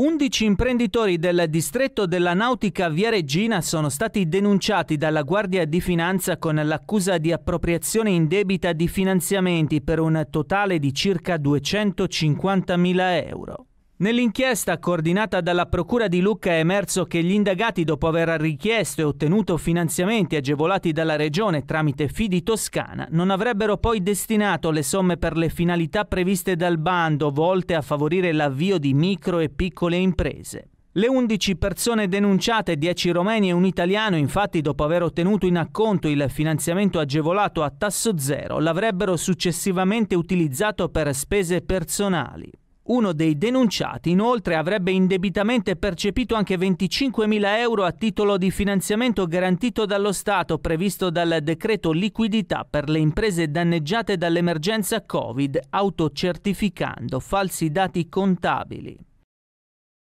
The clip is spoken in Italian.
11 imprenditori del distretto della nautica via Regina sono stati denunciati dalla Guardia di Finanza con l'accusa di appropriazione indebita di finanziamenti per un totale di circa 250.000 euro. Nell'inchiesta coordinata dalla Procura di Lucca è emerso che gli indagati, dopo aver richiesto e ottenuto finanziamenti agevolati dalla Regione tramite Fidi Toscana, non avrebbero poi destinato le somme per le finalità previste dal bando volte a favorire l'avvio di micro e piccole imprese. Le 11 persone denunciate, 10 romeni e un italiano, infatti, dopo aver ottenuto in acconto il finanziamento agevolato a tasso zero, l'avrebbero successivamente utilizzato per spese personali. Uno dei denunciati inoltre avrebbe indebitamente percepito anche 25.000 euro a titolo di finanziamento garantito dallo Stato previsto dal decreto liquidità per le imprese danneggiate dall'emergenza Covid, autocertificando falsi dati contabili.